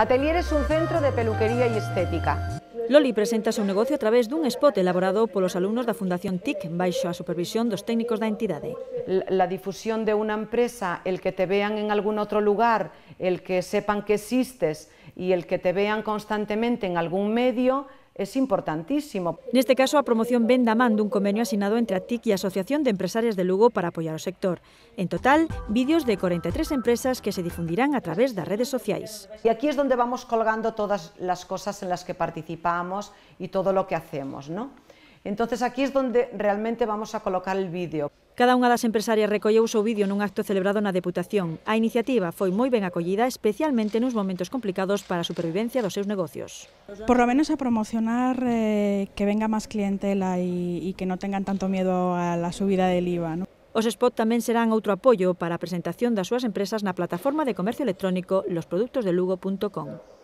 Atelier es un centro de peluquería y estética. Loli presenta seu negocio a través dun spot elaborado polos alumnos da Fundación TIC baixo a supervisión dos técnicos da entidade. La difusión de unha empresa, el que te vean en algún outro lugar, el que sepan que existes e el que te vean constantemente en algún medio, es importantísimo. este caso, a promoción venda mando un convenio asignado entre ATIC y Asociación de Empresarias de Lugo para apoyar al sector. En total, vídeos de 43 empresas que se difundirán a través de redes sociales. Y aquí es donde vamos colgando todas las cosas en las que participamos y todo lo que hacemos, ¿no? Entonces aquí es donde realmente vamos a colocar el vídeo. Cada unha das empresarias recolleu o seu vídeo nun acto celebrado na Deputación. A iniciativa foi moi ben acollida, especialmente nos momentos complicados para a supervivencia dos seus negocios. Por lo menos a promocionar eh, que venga máis clientela e, e que non tengan tanto miedo a la subida del IVA. ¿no? Os spot tamén serán outro apoio para a presentación das súas empresas na plataforma de comercio electrónico losproductosdelugo.com.